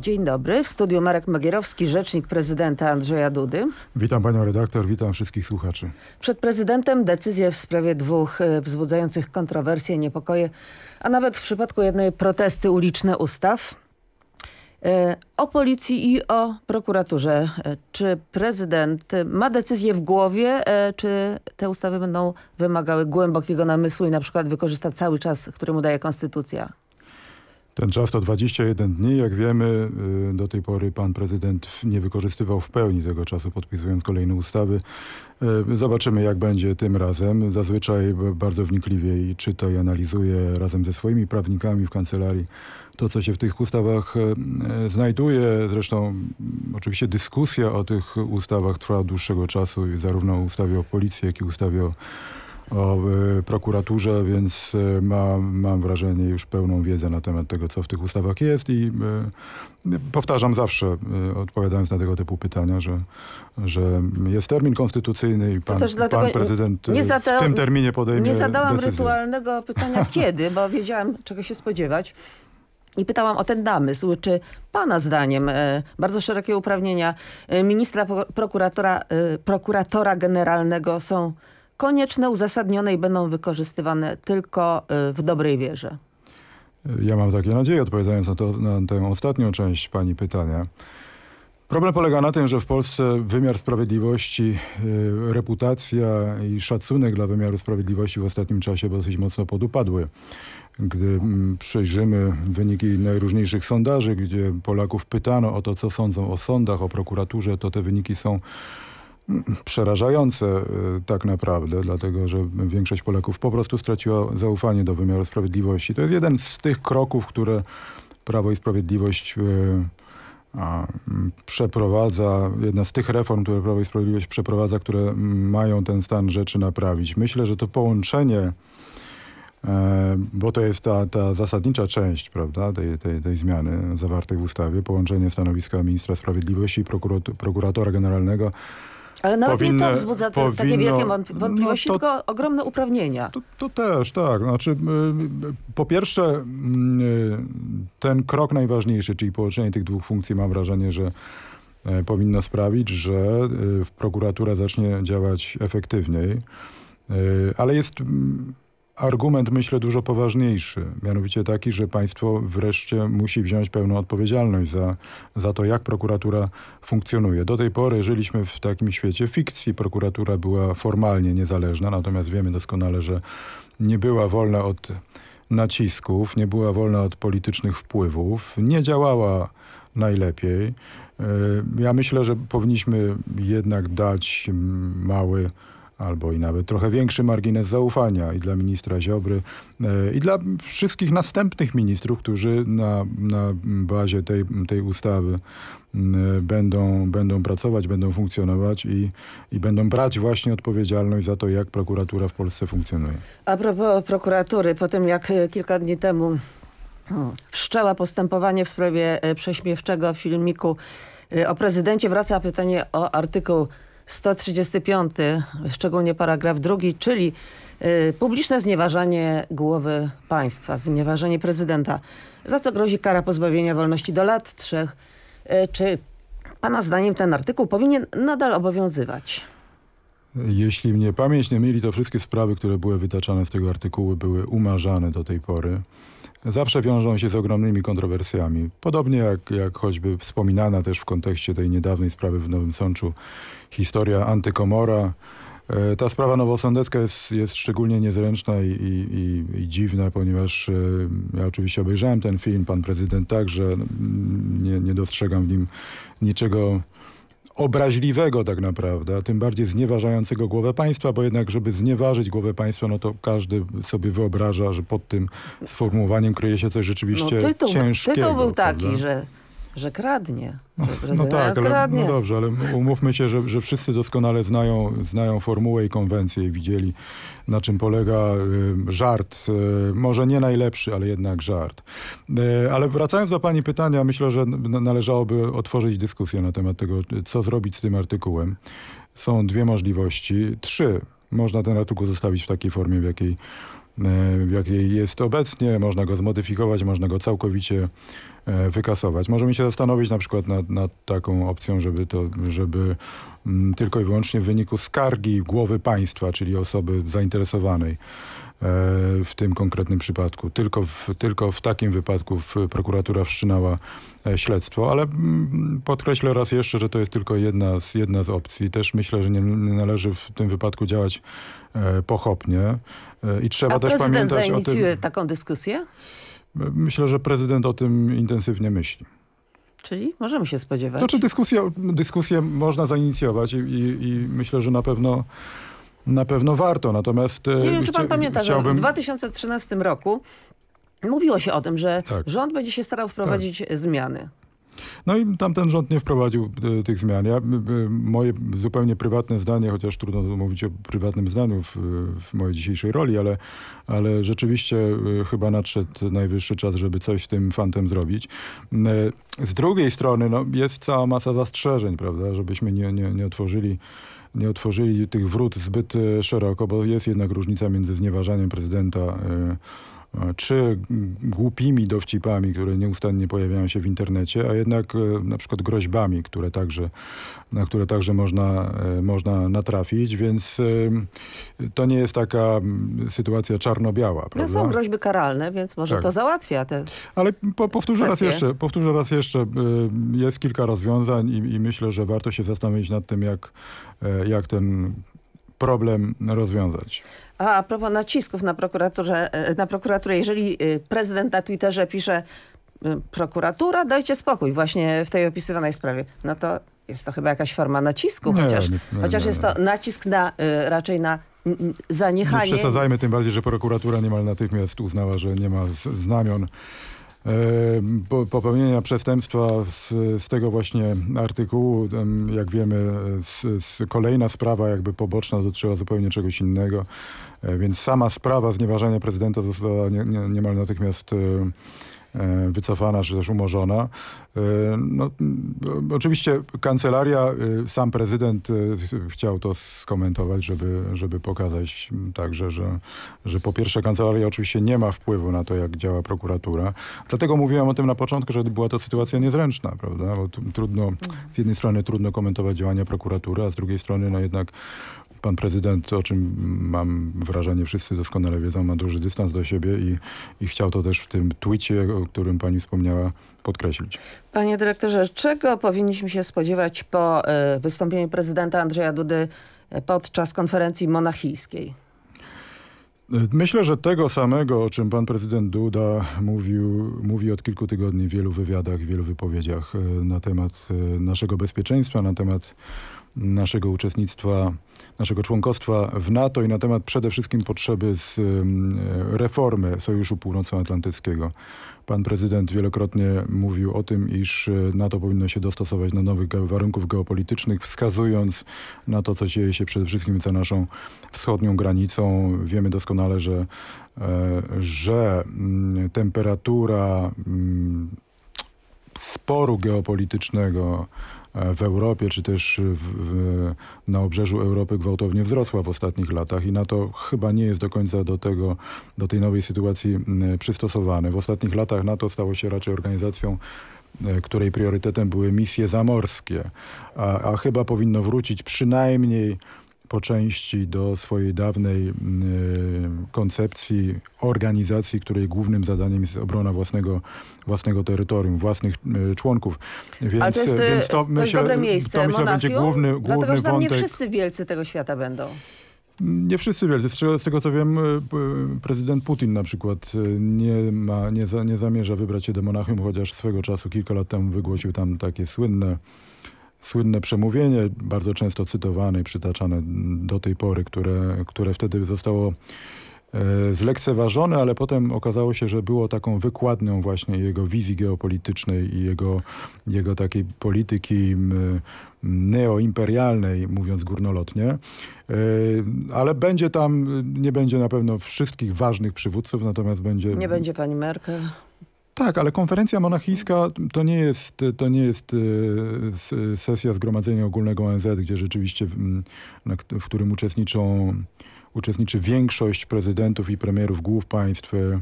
Dzień dobry. W studiu Marek Magierowski, rzecznik prezydenta Andrzeja Dudy. Witam panią redaktor, witam wszystkich słuchaczy. Przed prezydentem decyzje w sprawie dwóch e, wzbudzających kontrowersje, niepokoje, a nawet w przypadku jednej protesty uliczne ustaw e, o policji i o prokuraturze. E, czy prezydent ma decyzję w głowie, czy te ustawy będą wymagały głębokiego namysłu i na przykład wykorzysta cały czas, który mu daje konstytucja? Ten czas to 21 dni. Jak wiemy, y, do tej pory pan prezydent nie wykorzystywał w pełni tego czasu, podpisując kolejne ustawy. Y, zobaczymy, jak będzie tym razem. Zazwyczaj bardzo wnikliwie czyta i analizuje razem ze swoimi prawnikami w kancelarii to, co się w tych ustawach y, znajduje. Zresztą oczywiście dyskusja o tych ustawach trwa od dłuższego czasu, zarówno ustawie o policji, jak i ustawie o o e, prokuraturze, więc e, ma, mam wrażenie już pełną wiedzę na temat tego, co w tych ustawach jest i e, powtarzam zawsze, odpowiadając na tego typu pytania, że, że jest termin konstytucyjny i pan, pan prezydent nie, nie w tym terminie podejmie Nie zadałam decyzję. rytualnego pytania kiedy, bo wiedziałam, czego się spodziewać. I pytałam o ten namysł, czy pana zdaniem bardzo szerokie uprawnienia ministra prokuratora, prokuratora generalnego są konieczne, uzasadnione i będą wykorzystywane tylko y, w dobrej wierze? Ja mam takie nadzieje, odpowiadając na, to, na tę ostatnią część pani pytania. Problem polega na tym, że w Polsce wymiar sprawiedliwości, y, reputacja i szacunek dla wymiaru sprawiedliwości w ostatnim czasie dosyć mocno podupadły. Gdy mm, przejrzymy wyniki najróżniejszych sondaży, gdzie Polaków pytano o to, co sądzą o sądach, o prokuraturze, to te wyniki są przerażające y, tak naprawdę, dlatego że większość Polaków po prostu straciła zaufanie do wymiaru sprawiedliwości. To jest jeden z tych kroków, które Prawo i Sprawiedliwość y, mm, przeprowadza, jedna z tych reform, które Prawo i Sprawiedliwość przeprowadza, które mają ten stan rzeczy naprawić. Myślę, że to połączenie, e, bo to jest ta, ta zasadnicza część prawda, tej, tej, tej zmiany zawartej w ustawie, połączenie stanowiska ministra sprawiedliwości i prokuratora generalnego ale nawet powinny, nie to wzbudza powinno, takie wielkie wątpliwości, no to, tylko ogromne uprawnienia. To, to, też, tak. Znaczy, po pierwsze, y, ten krok najważniejszy, czyli połączenie tych dwóch funkcji, mam wrażenie, że e, powinno sprawić, że y, prokuratura zacznie działać efektywniej. E, ale jest argument, myślę, dużo poważniejszy. Mianowicie taki, że państwo wreszcie musi wziąć pełną odpowiedzialność za, za to, jak prokuratura funkcjonuje. Do tej pory żyliśmy w takim świecie fikcji. Prokuratura była formalnie niezależna, natomiast wiemy doskonale, że nie była wolna od nacisków, nie była wolna od politycznych wpływów, nie działała najlepiej. E, ja myślę, że powinniśmy jednak dać mm, mały albo i nawet trochę większy margines zaufania i dla ministra Ziobry e, i dla wszystkich następnych ministrów, którzy na, na bazie tej, tej ustawy e, będą, będą pracować, będą funkcjonować i, i będą brać właśnie odpowiedzialność za to, jak prokuratura w Polsce funkcjonuje. A propos prokuratury, po tym jak e, kilka dni temu hmm, wszczęła postępowanie w sprawie prześmiewczego filmiku o prezydencie, wraca pytanie o artykuł 135, szczególnie paragraf drugi, czyli y, publiczne znieważanie głowy państwa, znieważanie prezydenta, za co grozi kara pozbawienia wolności do lat trzech. Y, czy Pana zdaniem ten artykuł powinien nadal obowiązywać? Jeśli mnie pamięć nie myli, to wszystkie sprawy, które były wytaczane z tego artykułu były umarzane do tej pory. Zawsze wiążą się z ogromnymi kontrowersjami. Podobnie jak, jak choćby wspominana też w kontekście tej niedawnej sprawy w Nowym Sączu historia antykomora. E, ta sprawa nowosądecka jest, jest szczególnie niezręczna i, i, i, dziwna, ponieważ e, ja oczywiście obejrzałem ten film, pan prezydent także, no, nie, nie dostrzegam w nim niczego obraźliwego tak naprawdę, a tym bardziej znieważającego głowę państwa, bo jednak, żeby znieważyć głowę państwa, no to każdy sobie wyobraża, że pod tym sformułowaniem kryje się coś rzeczywiście no, tytuł, ciężkiego. Tytuł był taki, prawda? że że kradnie. No, że no tak, ale kradnie. no dobrze, ale umówmy się, że, że wszyscy doskonale znają, znają formułę i konwencję i widzieli, na czym polega y, żart. Y, może nie najlepszy, ale jednak żart. Y, ale wracając do pani pytania, myślę, że należałoby otworzyć dyskusję na temat tego, co zrobić z tym artykułem. Są dwie możliwości. Trzy. Można ten artykuł zostawić w takiej formie, w jakiej E, w jakiej jest obecnie. Można go zmodyfikować, można go całkowicie e, wykasować. Możemy się zastanowić na przykład nad, nad taką opcją, żeby to, żeby mm, tylko i wyłącznie w wyniku skargi głowy państwa, czyli osoby zainteresowanej, E, w tym konkretnym przypadku. Tylko w, tylko w takim wypadku prokuratura wszczynała e, śledztwo, ale mm, podkreślę raz jeszcze, że to jest tylko jedna z, jedna z opcji. Też myślę, że nie, nie należy w tym wypadku działać e, pochopnie i trzeba A też pamiętać o tym... taką dyskusję? Myślę, że prezydent o tym intensywnie myśli. Czyli możemy się spodziewać. Znaczy dyskusję, dyskusję można zainicjować i, i, i myślę, że na pewno na pewno warto. Natomiast e, Nie wiem, czy pan pamięta, chciałbym... że w 2013 roku mówiło się o tym, że tak. rząd będzie się starał wprowadzić tak. zmiany. No i tamten rząd nie wprowadził e, tych zmian. Ja, e, moje zupełnie prywatne zdanie, chociaż trudno mówić o prywatnym zdaniu w, w mojej dzisiejszej roli, ale, ale rzeczywiście e, chyba nadszedł najwyższy czas, żeby coś z tym fantem zrobić. Z drugiej strony no, jest cała masa zastrzeżeń, prawda, żebyśmy nie, nie, nie otworzyli nie otworzyli tych wrót zbyt szeroko, bo jest jednak różnica między znieważaniem prezydenta y czy głupimi dowcipami, które nieustannie pojawiają się w internecie, a jednak e, na przykład groźbami, które także, na które także można, e, można natrafić, więc e, to nie jest taka sytuacja czarno-biała. No są groźby karalne, więc może tak. to załatwia te Ale po, powtórzę, raz jeszcze, powtórzę raz jeszcze, jest kilka rozwiązań i, i myślę, że warto się zastanowić nad tym, jak, jak ten problem rozwiązać. A, a propos nacisków na, prokuraturze, e, na prokuraturę, jeżeli e, prezydent na Twitterze pisze e, prokuratura, dajcie spokój właśnie w tej opisywanej sprawie, no to jest to chyba jakaś forma nacisku, nie, chociaż, nie, nie, chociaż jest to nacisk na, raczej na zaniechanie. Nie przesadzajmy, tym bardziej, że prokuratura niemal natychmiast uznała, że nie ma znamion E, popełnienia przestępstwa z, z tego właśnie artykułu, jak wiemy, z, z kolejna sprawa jakby poboczna dotyczyła zupełnie czegoś innego, e, więc sama sprawa znieważenia prezydenta została nie, nie, niemal natychmiast e, E, wycofana czy też umorzona. E, no, e, oczywiście kancelaria, sam prezydent chciał to skomentować, żeby, żeby pokazać także, że, że po pierwsze kancelaria oczywiście nie ma wpływu na to, jak działa prokuratura. Dlatego mówiłem o tym na początku, że była to sytuacja niezręczna, prawda? Bo trudno, z jednej strony trudno komentować działania prokuratury, a z drugiej strony no jednak pan prezydent, o czym mam wrażenie wszyscy doskonale wiedzą, ma duży dystans do siebie i, i chciał to też w tym twicie, o którym pani wspomniała, podkreślić. Panie dyrektorze, czego powinniśmy się spodziewać po y, wystąpieniu prezydenta Andrzeja Dudy e, podczas konferencji monachijskiej? Myślę, że tego samego, o czym pan prezydent Duda mówił, mówi od kilku tygodni w wielu wywiadach, w wielu wypowiedziach e, na temat naszego bezpieczeństwa, na temat naszego uczestnictwa, naszego członkostwa w NATO i na temat przede wszystkim potrzeby z e, reformy Sojuszu Północnoatlantyckiego. Pan prezydent wielokrotnie mówił o tym, iż e, NATO powinno się dostosować do nowych warunków geopolitycznych, wskazując na to, co dzieje się przede wszystkim za naszą wschodnią granicą. Wiemy doskonale, że, e, że mm, temperatura mm, sporu geopolitycznego E, w Europie, czy też w, na obrzeżu Europy gwałtownie wzrosła w ostatnich latach i NATO chyba nie jest do końca do, tego, do tej nowej sytuacji przystosowane. W ostatnich latach NATO stało się raczej organizacją e, której priorytetem były misje zamorskie, a, a chyba powinno wrócić przynajmniej po części do swojej dawnej mm, e, koncepcji organizacji, której głównym zadaniem jest obrona własnego, własnego terytorium, własnych e, członków. Więc, to jest, e, więc to, to myślę, dobre miejsce. To myślę, będzie główny, główny dlatego, że tam nie wszyscy wielcy tego świata będą. Nie wszyscy wielcy. Z tego co wiem, prezydent Putin na przykład nie, ma, nie, za, nie zamierza wybrać się do Monachium, chociaż swego czasu kilka lat temu wygłosił tam takie słynne słynne przemówienie, bardzo często cytowane i przytaczane do tej pory, które, które wtedy zostało e, zlekceważone, ale potem okazało się, że było taką wykładnią właśnie jego wizji geopolitycznej i jego, jego takiej polityki neoimperialnej, mówiąc górnolotnie. E, ale będzie tam, nie będzie na pewno wszystkich ważnych przywódców, natomiast będzie... Nie będzie pani Merkel. Tak, ale konferencja monachijska to nie jest, to nie jest e, sesja Zgromadzenia Ogólnego ONZ, gdzie rzeczywiście, w którym uczestniczą, uczestniczy większość prezydentów i premierów głów państw, e,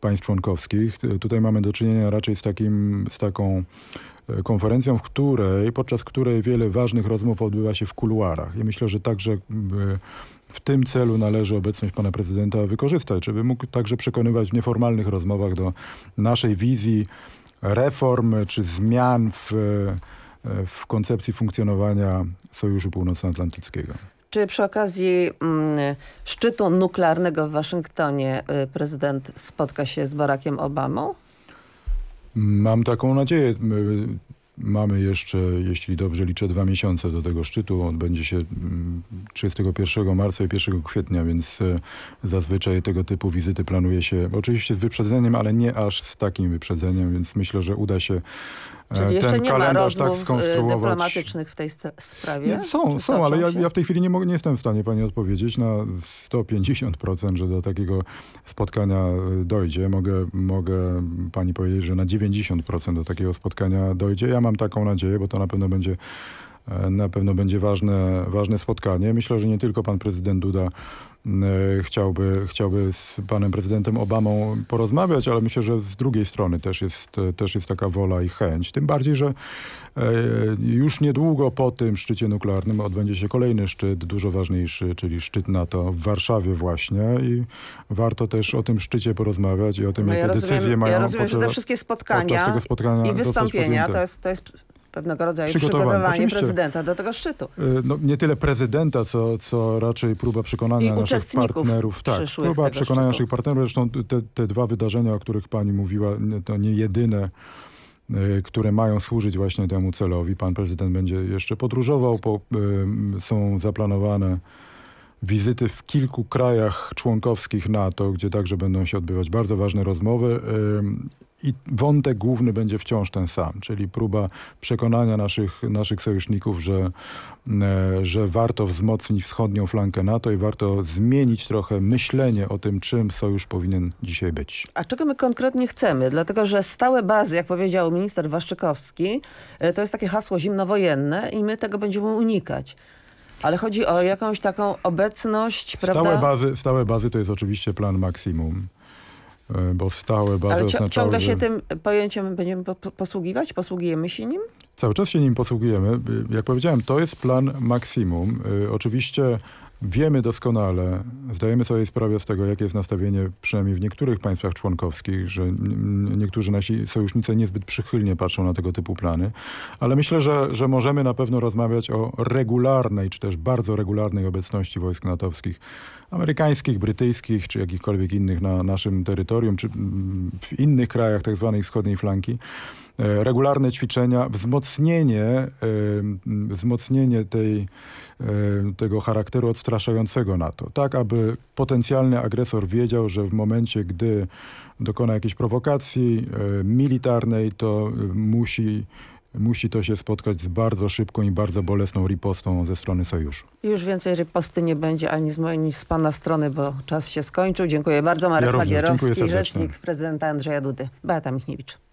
państw członkowskich. Tutaj mamy do czynienia raczej z, takim, z taką e, konferencją, w której, podczas której wiele ważnych rozmów odbywa się w kuluarach. I myślę, że także w tym celu należy obecność pana prezydenta wykorzystać, żeby mógł także przekonywać w nieformalnych rozmowach do naszej wizji reform czy zmian w, w koncepcji funkcjonowania Sojuszu Północnoatlantyckiego. Czy przy okazji mm, szczytu nuklearnego w Waszyngtonie y, prezydent spotka się z Barackiem Obamą? Mam taką nadzieję. Y, Mamy jeszcze, jeśli dobrze liczę, dwa miesiące do tego szczytu. Odbędzie się 31 mm, marca i 1 kwietnia, więc e, zazwyczaj tego typu wizyty planuje się oczywiście z wyprzedzeniem, ale nie aż z takim wyprzedzeniem, więc myślę, że uda się Czyli e, jeszcze nie ma tak rozmów tak dyplomatycznych w tej sprawie? Są, są, ale ja, ja, w tej chwili nie, nie jestem w stanie pani odpowiedzieć na 150%, że do takiego spotkania e, dojdzie. Mogę, mogę pani powiedzieć, że na 90% do takiego spotkania dojdzie. Ja mam taką nadzieję, bo to na pewno będzie na pewno będzie ważne, ważne spotkanie. Myślę, że nie tylko pan prezydent Duda E, chciałby, chciałby z panem prezydentem Obamą porozmawiać, ale myślę, że z drugiej strony też jest, też jest taka wola i chęć. Tym bardziej, że e, już niedługo po tym szczycie nuklearnym odbędzie się kolejny szczyt, dużo ważniejszy, czyli szczyt NATO w Warszawie właśnie i warto też o tym szczycie porozmawiać i o tym, no jakie ja decyzje mają ja rozumiem, podczas, że te wszystkie spotkania, spotkania i wystąpienia to jest, to jest pewnego rodzaju przygotowanie, przygotowanie prezydenta do tego szczytu. E, no, nie tyle prezydenta, co, co raczej próba przekonania I naszych partnerów. Tak, próba przekonania szczytu. naszych partnerów. Zresztą te, te dwa wydarzenia, o których pani mówiła, to nie jedyne e, które mają służyć właśnie temu celowi. Pan prezydent będzie jeszcze podróżował, po, e, są zaplanowane wizyty w kilku krajach członkowskich NATO, gdzie także będą się odbywać bardzo ważne rozmowy. I wątek główny będzie wciąż ten sam, czyli próba przekonania naszych, naszych sojuszników, że, że warto wzmocnić wschodnią flankę NATO i warto zmienić trochę myślenie o tym, czym sojusz powinien dzisiaj być. A czego my konkretnie chcemy? Dlatego, że stałe bazy, jak powiedział minister Waszczykowski, e, to jest takie hasło zimnowojenne i my tego będziemy unikać. Ale chodzi o jakąś taką obecność, prawda? Stałe bazy, stałe bazy to jest oczywiście plan maksimum e, bo stałe bazy Ale ciągle oznaczały, się tym pojęciem będziemy posługiwać? Posługujemy się nim? Cały czas się nim posługujemy. Y, jak powiedziałem, to jest plan maksimum. Y, oczywiście Wiemy doskonale, zdajemy sobie sprawę z tego, jakie jest nastawienie, przynajmniej w niektórych państwach członkowskich, że niektórzy nasi sojusznicy niezbyt przychylnie patrzą na tego typu plany, ale myślę, że, że możemy na pewno rozmawiać o regularnej, czy też bardzo regularnej obecności wojsk natowskich, amerykańskich, brytyjskich, czy jakichkolwiek innych na naszym terytorium, czy mm, w innych krajach tzw. Tak wschodniej flanki. E, regularne ćwiczenia, wzmocnienie, e, wzmocnienie tej, e, tego charakteru odstraszającego NATO. Tak, aby potencjalny agresor wiedział, że w momencie, gdy dokona jakiejś prowokacji militarnej, to musi musi to się spotkać z bardzo szybką i bardzo bolesną ripostą ze strony sojuszu. Już więcej riposty nie będzie ani z mojej, ani z pana strony, bo czas się skończył. Dziękuję bardzo. Marek ja Magierowski, rzecznik prezydenta Andrzeja Dudy. Beata Michniewicz.